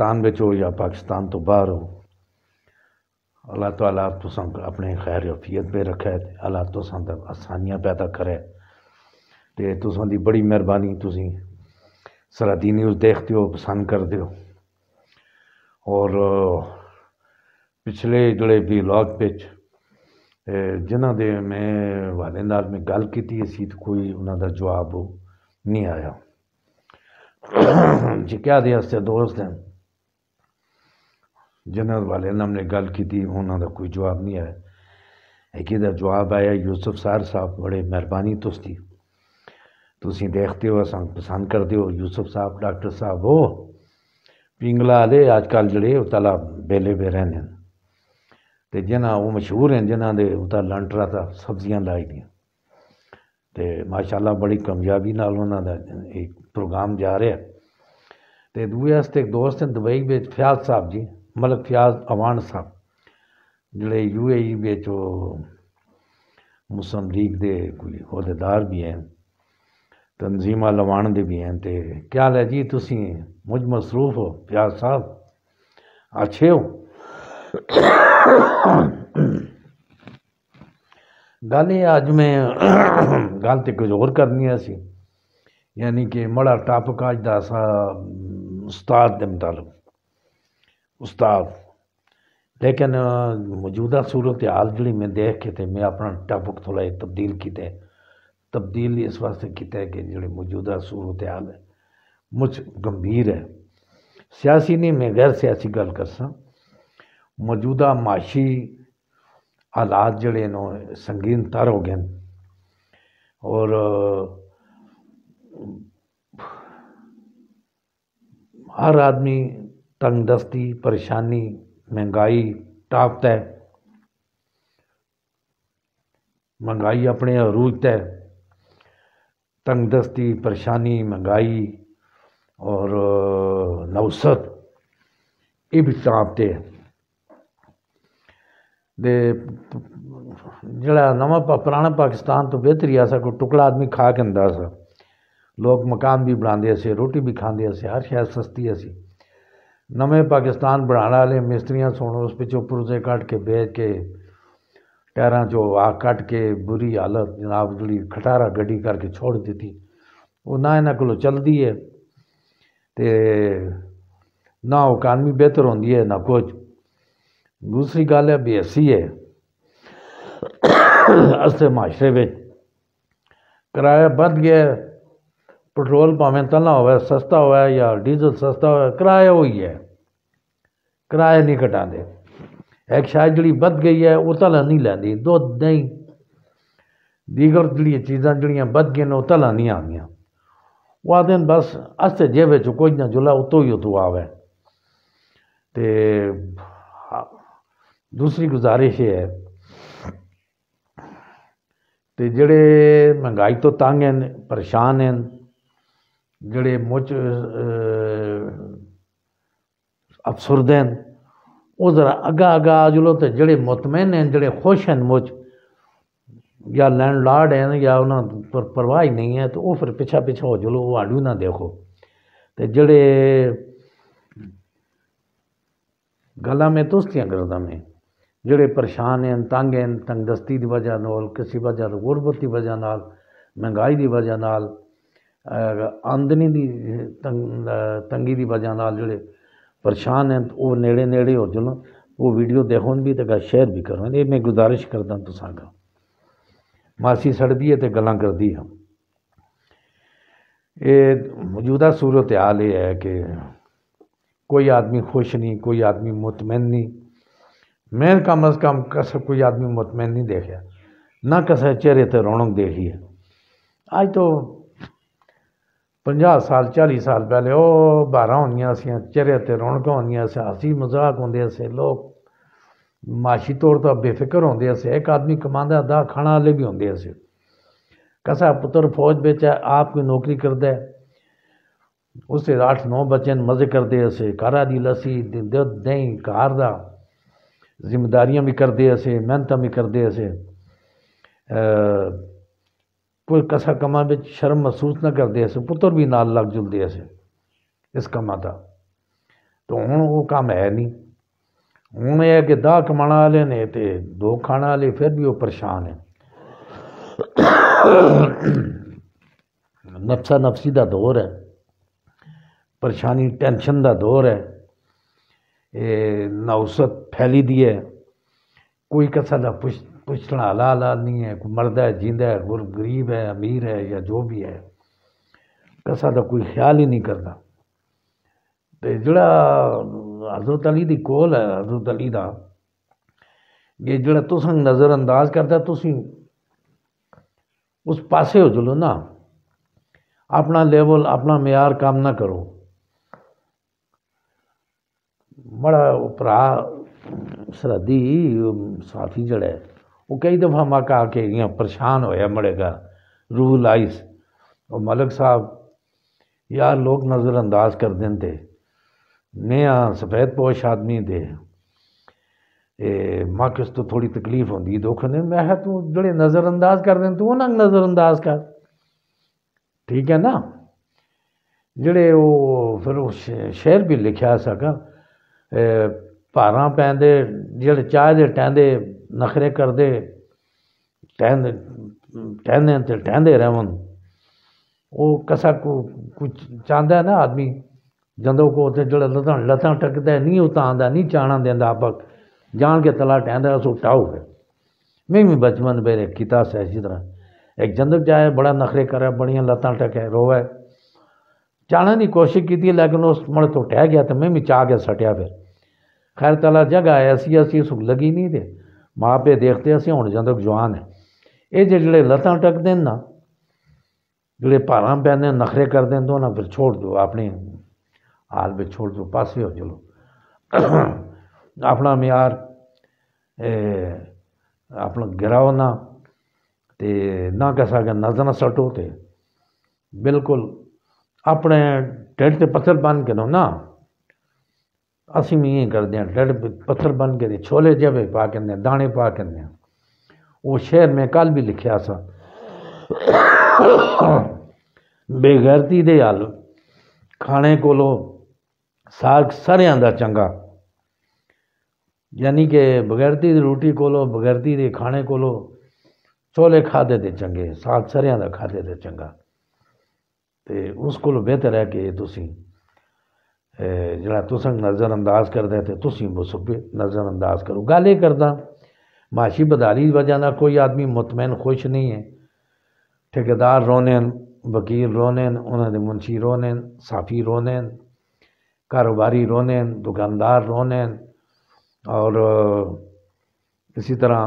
पाकिस्तान ਵਿੱਚ ਹੋ ਜਾਂ ਪਾਕਿਸਤਾਨ ਤੋਂ ਬਾਹਰ ਹੋ अल्लाह ताला तुसां अपने खैर अफियत पर रखे अल्लाह तो ते पैदा करे तो तुसां बड़ी मेहरबानी तुसी सरहदी न्यूज़ देखते हो पसंद करते हो और पिछले जोड़े ब्लाग बिच जिन्हों के मैं हवाले नाल मैं गल की सी तो कोई उन्होंने जवाब नहीं आया जी क्या आदि दोस्त हैं ਜਨਰਲ ਵਾਲੇ ਨਾਲ ਨੇ ਗੱਲ ਕੀਤੀ ਉਹਨਾਂ ਦਾ ਕੋਈ ਜਵਾਬ ਨਹੀਂ ਆਇਆ ਇੱਕ ਇਹਦਾ ਜਵਾਬ ਆਇਆ ਯੂਸਫ ਸਾਰ ਸਾਹਿਬ ਬੜੇ ਮਿਹਰਬਾਨੀ ਤੁਸੀਂ ਤੁਸੀਂ ਦੇਖਦੇ ਹੋ ਅਸਾਂ ਪਸੰਦ ਕਰਦੇ ਹੋ ਯੂਸਫ ਸਾਹਿਬ ਡਾਕਟਰ ਸਾਹਿਬ ਹੋ ਪਿੰਗਲਾ ਦੇ ਅੱਜ ਕੱਲ ਜਿਹੜੇ ਉਤਲਾ ਬੇਲੇ ਬੇ ਰਹਿੰਦੇ ਨੇ ਤੇ ਜਿਨ੍ਹਾਂ ਉਹ ਮਸ਼ਹੂਰ ਹਨ ਜਿਨ੍ਹਾਂ ਦੇ ਉਤਾ ਲੰਟਰਾ ਤਾਂ ਸਬਜ਼ੀਆਂ ਲਾਈ ਦੀਆਂ ਤੇ ਮਾਸ਼ਾਅੱਲਾ ਬੜੀ ਕਾਮਯਾਬੀ ਨਾਲ ਉਹਨਾਂ ਦਾ ਇੱਕ ਪ੍ਰੋਗਰਾਮ ਜਾ ਰਿਹਾ ਤੇ ਦੂਏ ਹਸਤੇ ਇੱਕ ਦੋਸਤ ਨੇ ਦੁਬਈ ਵਿੱਚ ਫਿਆਜ਼ ਸਾਹਿਬ ਜੀ मतलब ਫਿਆਜ਼ अवान साहब ਜਿਹੜੇ यू ए ਉਹ मुस्लिम लीग के ਕੋਈ ਅਹੁਦੇਦਾਰ ਵੀ ਹੈ तंजीमा लवाण दे भी हैं तो क्या है जी तुसी मुझ मसरूफ हो प्याज साहब अच्छे हो गल अज मैं गल तो कुछ होर करनी है यानी कि माड़ा टॉपिक अज का सा उस्ताद के मुतालिक उस्ताद लेकिन मौजूदा सूरत हाल जी मैं देख के तो मैं अपना टॉपिक थोड़ा तब्दील किया तब्दील इस वास्ते किता है कि जो मौजूदा सूरत हाल है मुझ गंभीर है सियासी नहीं मैं गैर सियासी गल कर मौजूदा माशी हालात जड़े न संगीन तर हो गए और हर आदमी ਤੰਗਦਸਤੀ ਪਰੇਸ਼ਾਨੀ ਮਹਿੰਗਾਈ ਟਾਪ ਤੈ ਮਹਿੰਗਾਈ ਆਪਣੇ ਅਰੂਜ ਤੈ ਤंगदस्ती ਪਰੇਸ਼ਾਨੀ ਮਹਿੰਗਾਈ ਔਰ ਨੌਸਤ ਇਹ ਵੀ ਟਾਪ ਤੇ ਹੈ ਦੇ ਜਿਹੜਾ ਨਵਾਂ ਪੁਰਾਣਾ ਪਾਕਿਸਤਾਨ ਤੋਂ ਬਿਹਤਰੀ ਆਸਾ ਕੋ ਟੁਕੜਾ ਆਦਮੀ ਖਾ ਕੇ ਅੰਦਾਜ਼ਾ ਲੋਕ ਮਕਾਨ ਵੀ ਬਣਾਉਂਦੇ ਸੀ ਰੋਟੀ ਵੀ ਖਾਂਦੇ ਸੀ ਹਰ ਸ਼ੈ ਸਸਤੀ ਸੀ ਨਵੇਂ ਪਾਕਿਸਤਾਨ ਬਣਾਉਣ ਵਾਲੇ ਮਿਸਤਰੀਆਂ ਸੁਣ ਉਸ ਵਿੱਚੋਂ ਪੁਰਜ਼ੇ ਕੱਢ ਕੇ ਵੇਚ ਕੇ ਟਾਇਰਾਂ 'ਚੋਂ ਆ ਕੱਟ ਕੇ ਬੁਰੀ ਹਾਲਤ ਜਨਾਬ ਜਿਹੜੀ ਖਟਾਰਾ ਗੱਡੀ ਕਰਕੇ ਛੋੜ ਦਿੱਤੀ ਉਹ ਨਾ ਇਹਨਾਂ ਕੋਲੋਂ ਚੱਲਦੀ ਹੈ ਤੇ ਨਾ ਉਹ ਕਾਨਮੀ ਬਿਹਤਰ ਹੁੰਦੀ ਹੈ ਨਾ ਕੁਝ ਦੂਸਰੀ ਗੱਲ ਹੈ ਬੀਐਸਸੀ ਹੈ ਅਸਤੇ ਮਾਸ਼ਰੇ ਵਿੱਚ ਕਿਰਾਇਆ ਵੱਧ ਗਿਆ पेट्रोल भावें तला हो सस्ता हो या डीजल सस्ता होवे किराया ही है किराया नहीं घटाते एक शायद जी बद गई है वह तला नहीं लेंदी दुध दही दीगर जी चीज़ा जी बद गई वह तला नहीं आदि वो आखदे बस अस जेबे चो कुछ ना जुला उतो ही उतू आवे तो दूसरी गुजारिश है तो जेड़े महंगाई तो तंग हैं परेशान हैं ਜਿਹੜੇ ਮੁੱਚ ਅਫਸਰਦੇ ਨੇ ਉਹ ਜ਼ਰਾ ਅਗਾ ਅਗਾ ਆਜਲੋ ਤੇ ਜਿਹੜੇ ਮਤਮੈਨ ਨੇ ਜਿਹੜੇ ਖੁਸ਼ ਹਨ ਮੁੱਚ ਜਾਂ ਲੈਂਡਲਾਰਡ ਹੈ ਜਾਂ ਉਹਨਾਂ ਪਰ ਪਰਵਾਹ ਹੀ ਨਹੀਂ ਹੈ ਤੇ ਉਹ ਫਿਰ ਪਿੱਛਾ ਪਿੱਛਾ ਹੋ ਜਲੋ ਉਹ ਆੜੂ ਨਾ ਦੇਖੋ ਤੇ ਜਿਹੜੇ गला में तुस्तियाँ गर्दा में जड़े परेशान हैं तंग हैं तंगदस्ती की वजह नाल किसी वजह गुरबत की वजह नाल महंगाई की वजह नाल ਆਮਦਨੀ ਦੀ ਤੰਗੀ ਦੀ ਵਜ੍ਹਾ ਨਾਲ ਜਿਹੜੇ ਪਰੇਸ਼ਾਨ ਹਨ ਉਹ ਨੇੜੇ ਨੇੜੇ ਹੋ ਜਣ ਉਹ ਵੀਡੀਓ ਦੇਖਣ ਵੀ ਤੇ ਸ਼ੇਅਰ ਵੀ ਕਰਨ ਇਹ ਮੈਂ ਗੁਜ਼ਾਰਿਸ਼ ਕਰਦਾ ਤੁਸਾਂ ਦਾ ਮਾਸੀ ਸੜਦੀ ਹੈ ਤੇ ਗੱਲਾਂ ਕਰਦੀ ਹਾਂ ਇਹ ਮੌਜੂਦਾ ਸੂਰਤ ਹਾਲ ਇਹ ਹੈ ਕਿ ਕੋਈ ਆਦਮੀ ਖੁਸ਼ ਨਹੀਂ ਕੋਈ ਆਦਮੀ ਮਤਮਨ ਨਹੀਂ ਮੈਂ ਕਮ ਅਸ ਕਮ ਕਸ ਕੋਈ ਆਦਮੀ ਮਤਮਨ ਨਹੀਂ ਦੇਖਿਆ ਨਾ ਕਿਸੇ ਚਿਹਰੇ ਤੇ ਰੌਣਕ ਦੇਖੀ ਹੈ ਅੱਜ ਤੋਂ पंजाह् साल चाली साल पहले ओह् ब्हारां होंदियां हियां चेह्रे ते रौनकां होंदियां हियां मजाक होंदे हे लोक माशी तौर पर बेफिकर होंदे हे इक आदमी कमांदा दा खाने वाले भी होंदे हे कसा पुत्र फौज बिच आप कोई नौकरी करता है उस अट्ठ नौ बच्चे न मजे करते अस घरा दी लस्सी दुद्ध देहीं घर दा जिम्मेदारियां बी करदे अस मैह्नतां बी करदे अस ਕੋਈ ਕਸਰ ਕਮਾਂ ਵਿੱਚ ਸ਼ਰਮ ਮਹਿਸੂਸ ਨਾ ਕਰਦੇ ਸੀ ਪੁੱਤਰ ਵੀ ਨਾਲ ਲੱਗ ਜੁਲਦੇ ਸੀ ਇਸ ਕਮਾਂ ਦਾ ਤਾਂ ਹੁਣ ਉਹ ਕੰਮ ਹੈ ਨਹੀਂ ਹੁਣ ਇਹ ਹੈ ਕਿ 10 ਕਮਾਉਣ ਵਾਲੇ ਨੇ ਤੇ ਦੋ ਖਾਣ ਵਾਲੇ ਫਿਰ ਵੀ ਉਹ ਪਰੇਸ਼ਾਨ ਹੈ नफसा नफसी का दौर है परेशानी टेंशन का दौर है ये नौसत फैली दी है कोई किसा का पुछ पूछना तो हलाल हलाल नहीं है कोई मरदा है जींदा है गरीब है अमीर है या जो भी है कसा का तो कोई ख्याल ही नहीं करता तो जोड़ा हजरत अली की कोल है हजरत अली का ये जोड़ा तुस नज़रअंदाज करता तुसी उस पासे हो चलो ना अपना लेवल अपना मैार काम ना करो बड़ा भरा सरहदी साफी जड़ा है ਉਹ ਕਈ ਦਫਾ ਮੈਂ ਕਾ ਕੇ ਗਿਆ ਪਰੇਸ਼ਾਨ ਹੋਇਆ ਮੜੇਗਾ ਰੂਹ ਲਾਈਸ ਉਹ ਮਲਕ ਸਾਹਿਬ यार लोग नज़रअंदाज कर दें थे नया सफ़ेद पोश आदमी दे ए मां किस तो थोड़ी तकलीफ होंगी दुख नहीं मैं तू जड़े नज़रअंदाज कर दें तू उन्होंने नज़रअंदाज कर ठीक है ना जड़े वो फिर वो शेर भी लिखा सका भारा पैंदे जे चाह टहदे नखरे कर दे टहने टहने ಅಂತ ಟಹನೆ ರವೋ ಓ ಕಸಕು کچھ ಚಾಂದಾ ನಾ ಆಡ್ಮಿ ಜಂದೋ ಕೋತೆ ಜಡ ಲದ ಲತಾ ಟಕದೆ ನಿಯೋ ತાંದಾ ನಿ ಚಾಣಾ ದಂದಾ ಅಪಕ್ जान ಕೆ ತಲ ಟಹಂದಾ ಸುಟಾ ಹೋವೆ ಮೇಮಿ ಬಚ್ಚಮನ ಬೇರೆ ಕಿತಾ เส ಯ ಈ ತರ ಏಕ್ ಜಂದಕ್ ಜಾಯೇ بڑا ನಖರೆ کرے ಬಡಿಯಾ ಲತಾ ಟಕೇ ರೋವೆ ಚಾಣಾ ದಿ ಕೋಶಿಸ್ ಕಿತಿ ಲಗ್ನೋ ಮಲ್ ತೋ ಟಹ ಗ್ಯಾ ತ ಮೇಮಿ ಚಾ ಆ ಗ್ಯಾ ಸಟ್ಯಾ ಫಿರ್ ಖೈರ್ ತಲ ಜಗ ಏಸೀ ಏಸೀ சுக ಲಗಿ ನಿತೆ ਮਾਂ ਪਿਓ ਦੇਖਦੇ ਅਸੀਂ ਹੁਣ ਜਦੋਂ ਜਵਾਨ ਹੈ ਇਹ ਜਿਹੜੇ ਲਤਾਂ ਟੱਕਦੇ ਨਾ ਜਿਹੜੇ ਭਾਰਾਂ ਪੈਂਦੇ ਨਖਰੇ ਕਰਦੇ ਤੋਂ ਨਾ ਫਿਰ ਛੋੜ ਦਿਓ ਆਪਣੀ ਹਾਲ ਵਿੱਚ ਛੋੜ ਦਿਓ ਪਾਸੇ ਹੋ ਚਲੋ ਆਪਣਾ ਮਿਆਰ ਆਪਣਾ ਗਿਰਾਓ ਨਾ ਤੇ ਨਾ ਕਸਾ ਕੇ ਨਜ਼ਰ ਨਾ ਸਟੋ ਤੇ ਬਿਲਕੁਲ ਆਪਣੇ ਢਿੱਡ ਤੇ ਪੱਥਰ ਬੰਨ ਕੇ ਨਾ ਅਸੀਂ ਵੀ ਇਹ ਕਰਦੇ ਹਾਂ ਪੱਥਰ ਬਣ ਕੇ ਦੇ ਛੋਲੇ जवे ਪਾ ਕੇ ਨੇ ਦਾਣੇ ਪਾ ਕੇ ਨੇ ਉਹ ਸ਼ੇਰ ਮੈਂ ਕੱਲ ਵੀ ਲਿਖਿਆ ਸਾ ਬੇਗਰਤੀ ਦੇ ਹਾਲ ਖਾਣੇ ਕੋਲੋਂ ਸਾਗ ਸਰਿਆਂ ਦਾ ਚੰਗਾ ਯਾਨੀ ਕਿ ਬਗੈਰਤੀ ਦੀ ਰੋਟੀ ਕੋਲੋਂ ਬਗੈਰਤੀ ਦੇ ਖਾਣੇ ਕੋਲੋਂ ਛੋਲੇ ਖਾਦੇ ਤੇ ਚੰਗੇ ਸਾਗ ਸਰਿਆਂ ਦਾ ਖਾਦੇ ਤੇ ਚੰਗਾ ਤੇ ਉਸ ਕੋਲੋਂ ਬਿਹਤਰ ਹੈ ਕਿ ਤੁਸੀਂ जरा तुसें नज़रअंदाज करदे ते तुस मुसब नज़रअंदाज करो गल ये करदा माशी बदारी वजह ना कोई आदमी मुतमैन खुश नहीं है ठेकेदार रोने वकील रोने उन्होंने मुंशी रोने साफी रोने कारोबारी रोने दुकानदार रोने और इसी तरह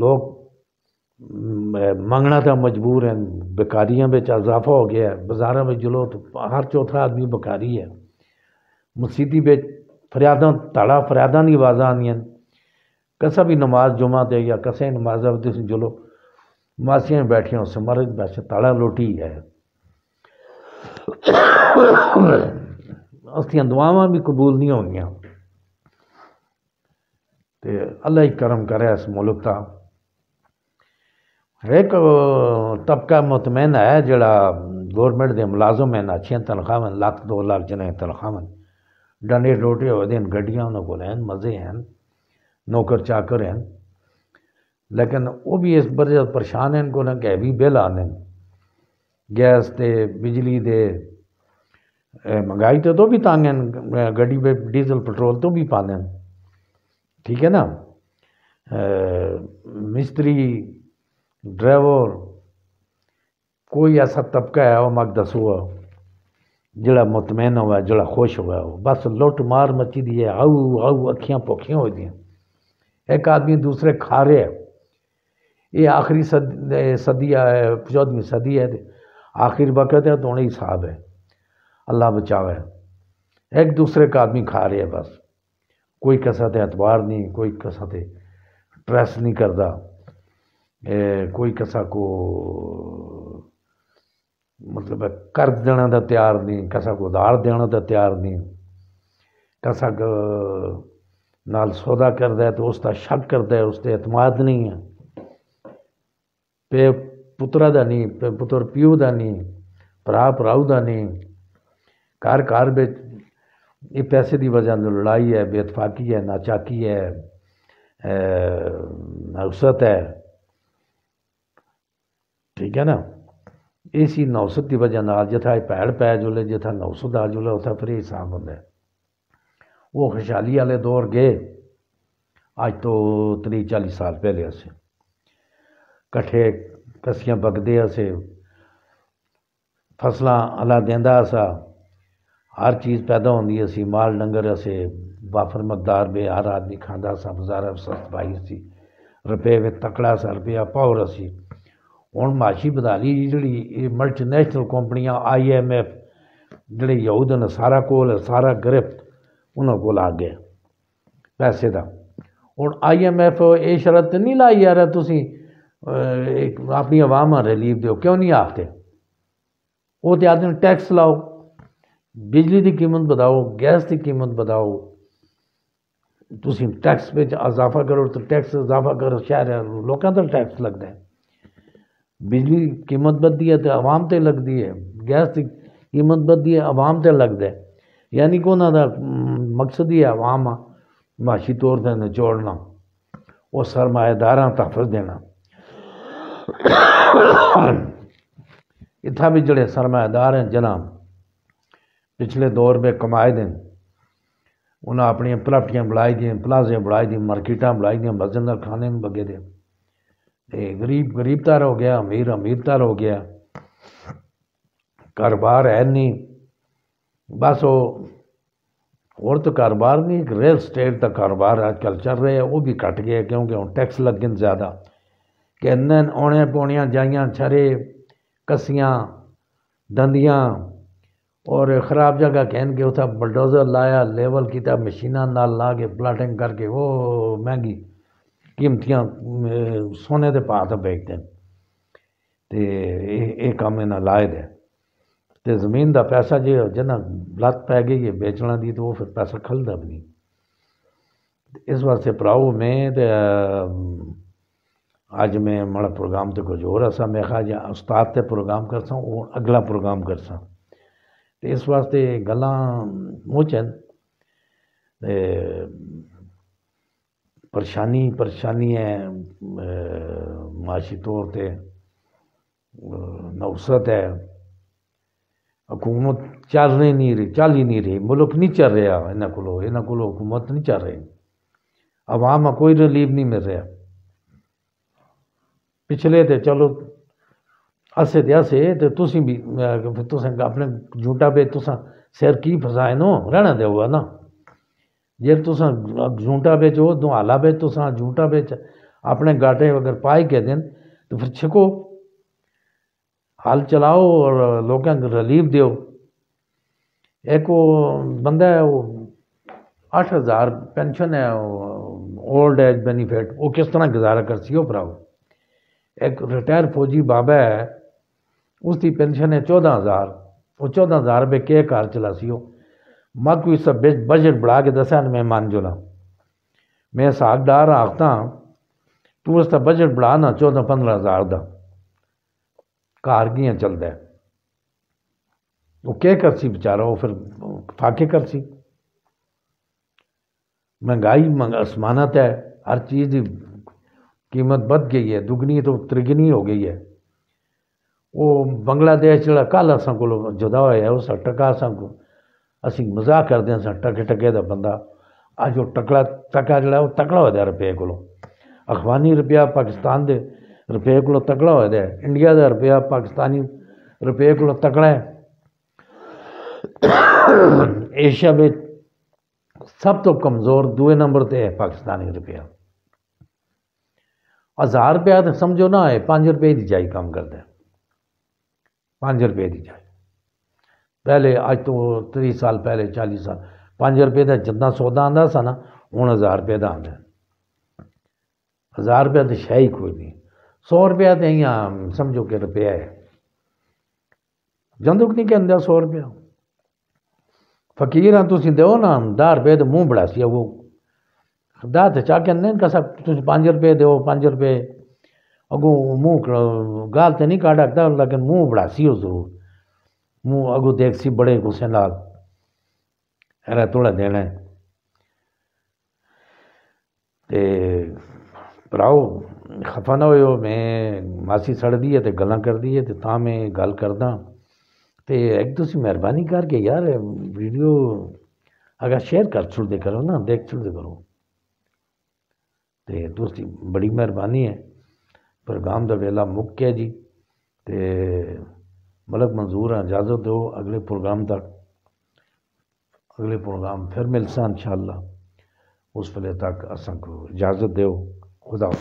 लोग मंगना था मजबूर हैं बेकारियाँ में अजाफा हो गया है बाजारा में जुलो तो हर चौथा आदमी बेकारी है मसीदी बेच फरियादा ताड़ा फरियादा की आवाज़ा आनी कसा भी नमाज जुमा दे या कसें नमाज अवधि से जुलो मासियाँ बैठियाँ उससे मर्द बैठे ताड़ा लोटी है उसदियाँ दुआव भी कबूल नहीं होनिया तो अल्लाह ही करम करे इस मुल्क का एक तबका मुतमैन है जरा गौरमेंट के मुलाजम हैं अच्छी तनखावन लख दो लख जने तनखावन डंडे डोटे हो गड्डिया उन्होंने को मजे हैं नौकर चाकर हैं लेकिन वो भी इस बार बर परेशान हैं को हैवी बिल आने गैस के बिजली दे महंगाई तो भी तंग हैं गड्डी पे डीजल पेट्रोल तो भी पाने ठीक है ना मिस्त्री ड्राइवर कोई ऐसा तबका है वो दस हुआ जड़ा मुतमैन हुआ जड़ा खुश हुआ हो बस लुट मार मची दी है आऊ आऊ अखियाँ भुखियाँ हो दी एक आदमी दूसरे खा रहे है ये आखिरी सद सदी है चौदहवीं सदी है आखिर वक़्त है तो उन्हें हिसाब है अल्लाह बचाव है एक दूसरे का आदमी खा रहे है बस कोई कसरत एतबार नहीं कोई तो ट्रैस नहीं करता ਕੋਈ ਕਸਾ ਕੋ ਮਤਲਬ ਕਰਜ਼ ਦੇਣਾ ਦਾ ਤਿਆਰ ਨਹੀਂ ਕਸਾ ਕੋ ਉਧਾਰ ਦੇਣਾ ਦਾ ਤਿਆਰ ਨਹੀਂ ਕਿਸਾ ਨਾਲ ਸੌਦਾ ਕਰਦਾ ਤੇ ਉਸ ਦਾ ਸ਼ੱਕ ਕਰਦਾ ਉਸ ਤੇ ਇਤਮਾਦ ਨਹੀਂ ਹੈ ਪੇ ਪੁੱਤਰਾ ਦਾ ਨਹੀਂ ਪੁੱਤਰ ਪਿਉ ਦਾ ਨਹੀਂ ਭਰਾ ਭਰਾਉ ਦਾ ਨਹੀਂ ਘਰ ਘਰ ਵਿੱਚ ਇਹ ਪੈਸੇ ਦੀ ਵਜ੍ਹਾ ਨਾਲ ਲੜਾਈ ਹੈ ਬੇਤਫਾਕੀ ਹੈ ਨਾਚਾਕੀ ਹੈ ਨਾਉਸਤ ਹੈ ਠੀਕ ਹੈ ਨਾ ਸੀ ਨੌਸਤ ਦੀ ਵਜ੍ਹਾ ਨਾਲ ਜਿੱਥੇ ਇਹ ਭੈੜ ਪੈ ਜੁਲੇ ਜਿੱਥੇ 900 ਆ ਜੁਲੇ ਉੱਥੇ ਫਿਰ ਇਹ ਹਿਸਾਬ ਹੁੰਦਾ ਉਹ ਖੁਸ਼ਹਾਲੀ ਵਾਲੇ ਦੌਰ ਗਏ ਅੱਜ ਤੋਂ 30 40 ਸਾਲ ਪਹਿਲੇ ਅਸੀਂ ਇਕੱਠੇ ਕਸੀਆਂ ਬਗਦੇ ਅਸੀਂ ਫਸਲਾਂ ਅਲਾ ਦਿੰਦਾ ਸਾ ਹਰ ਚੀਜ਼ ਪੈਦਾ ਹੁੰਦੀ ਅਸੀਂ ਮਾਲ ਡੰਗਰ ਅਸੀਂ ਵਾਫਰ ਮਕਦਾਰ ਵੀ ਹਰ ਆਦਮੀ ਖਾਂਦਾ ਸਾ ਬਾਜ਼ਾਰ ਸਸਤ ਭਾਈ ਸੀ ਰੁਪਏ ਵਿੱਚ ਤਕੜਾ ਸਰਪਿਆ ਰੁਪਿਆ ਪਾਵਰ ਸੀ ਹੁਣ ਮਾਸ਼ੀ ਬਦਾਲੀ ਜੀ ਜਿਹੜੀ ਇਹ ਮਲਟੀਨੈਸ਼ਨਲ ਕੰਪਨੀਆਂ ਆਈਐਮਐਫ ਜਿਹੜੇ ਯਹੂਦ ਨੇ ਸਾਰਾ ਕੋਲ ਸਾਰਾ ਗ੍ਰਿਪ ਉਹਨਾਂ ਕੋਲ ਆ ਗਿਆ ਪੈਸੇ ਦਾ ਹੁਣ ਆਈਐਮਐਫ ਇਹ ਸ਼ਰਤ ਨਹੀਂ ਲਾਈ ਆ ਯਾਰ ਤੁਸੀਂ ਆਪਣੀ ਆਵਾਮਾਂ ਰਿਲੀਫ ਦਿਓ ਕਿਉਂ ਨਹੀਂ ਆਖਦੇ ਉਹ ਤੇ ਆਦਨ ਟੈਕਸ ਲਾਓ ਬਿਜਲੀ ਦੀ ਕੀਮਤ ਵਧਾਓ ਗੈਸ ਦੀ ਕੀਮਤ ਵਧਾਓ ਤੁਸੀਂ ਟੈਕਸ ਵਿੱਚ ਇਜ਼ਾਫਾ ਕਰੋ ਤੇ ਟੈਕਸ ਇਜ਼ਾਫਾ ਕਰੋ ਸ਼ਹਿਰ ਲੋਕਾਂ ਦਾ ਟੈਕਸ ਲੱਗਦਾ ਹੈ बिजली क़ीमत वधी है तो आवाम तो लगती है गैस की क़ीमत है आवाम तो लगता है यानी कि उन्होंने मकसद ही है आवाम माशी तौर पर निचोड़ना और सरमाएदार तहफ़ देना इतना भी जेह्ड़े सरमाएदार हैं जना पिछले दौर में कमाए दे उन्हें अपनी प्रॉपर्टियां बुलाई दी प्लाजे बुलाई दी मार्केटा बुलाई दी मस्जिदां खाने बगे दें गरीब गरीब हो गया अमीर अमीर तार हो गया कारोबार है नहीं बस वो और तो कारोबार नहीं एक रियल स्टेट का कारोबार अजकल चल रहा है वो भी घट गया क्योंकि हम टैक्स लगे ज़्यादा कि इन्हें पौनिया जाइया छरे कसियाँ दंदियाँ और ख़राब जगह कहन के उतना बलडोज़र लाया लेवल किया मशीन ना ला के प्लाटिंग करके वो महंगी कीमतियां सोने के भाऽ दा बेचदे न ते एह् कम्म इ'नें लाए दा ऐ जमीन का पैसा जो जिन्नै लत्त पै गई ऐ बेचने दी ते ओह् फिर पैसा खलता भी नहीं इस बास्तै भ्राऊ में अज में म्हाड़ा प्रोग्राम तो कुछ और असा में आखेआ अज्ज उस्ताद ते प्रोग्राम कर सगला प्रोग्राम कर स इस बास्तै गल गल्लां परेशानी परेशानी है माशी तौर पर नवसत है हुकूमत चल नहीं रही चल ही नहीं रही मुल्क नहीं चल रहा इन्होंने को इन्होंने को हुकूमत नहीं चल रही आवाम कोई रिलीफ नहीं मिल रहा पिछले तो चलो असे तो असे तो तुम भी तुस अपने जूटा पे तुस सिर की फसाए नो रहना दो ना जे तुस झूंटा बेचो तो आला बेच तुस झूंटा बेच अपने गाटे अगर पाए के दिन तो फिर छिको हल चलाओ और लोगों रिलीफ दो एक वो बंदा है वो अठ हज़ार पेंशन है ओल्ड एज बेनिफिट वो किस तरह गुजारा कर सी भराओ एक रिटायर फौजी बाबा है उसकी पेंशन है चौदह हज़ार वो चौदह हज़ार रुपये के कार चला सी मकवी सब बजट बढ़ा के दसा मेहमान जो ला मैं साग डार आखता तू उसका बजट बढ़ाना चौदह पंद्रह हज़ार का कार कियां चलता है वो क्या करसी बेचारा वो फिर फाके करसी महंगाई असमानत है हर चीज़ की कीमत बढ़ गई है दुगनी तो त्रिगनी हो गई है वो बांग्लादेश जो कल असा को जुदा होया उस टका असा को असं मजाक करते हैं सर टके टके का बंदा अब जो टकड़ा टका जोड़ा वो तकड़ा हो गया रुपये को अफगानी रुपया पाकिस्तान के रुपये को तकड़ा हो गया इंडिया का रुपया पाकिस्तानी रुपये को तकड़ा है एशिया में सब तो कमजोर दुए नंबर पर है पाकिस्तानी रुपया हजार रुपया तो समझो ना है पां रुपये की जाई कम करते पां रुपये की जाई पहले अॼु तो त्री साल पहले चालीह साल पंज रुपए का जितना सौदा आंदा सा ना हूँ हज़ार रुपए का आंदा आहिनि हज़ार रुपया शह ही कोई नहीं सौ रुपया तो इं समझो कि रुपया है जंदुक नहीं कहते सौ रुपया फकीर हाँ तुम दो ना दह रुपये तो मूँह बड़ा सी वो दह तो चाह कहने कसा तुम पाँच रुपये दो पाँच रुपये अगू मूँह गाल तो नहीं काट सकता लेकिन मुँह बड़ासी हो जरूर मुँह अगो देख सी बड़े गुस्से नाल अरे थोड़ा देना है ते भराओ खफा ना हो मैं मासी सड़दी है गल कर दी है तो मैं गल करदा तो एक दूसरी मेहरबानी करके यार वीडियो अगर शेयर कर छुड़दे करो ना देख छुड़दे करो तो तुसी बड़ी मेहरबानी है प्रोग्राम का वेला मुक् है जी तो मलक मंजूर है इजाज़त दो अगले प्रोग्राम तक अगले प्रोग्राम फिर मिलसा इन उस वेले तक असंको इजाज़त दो खुदा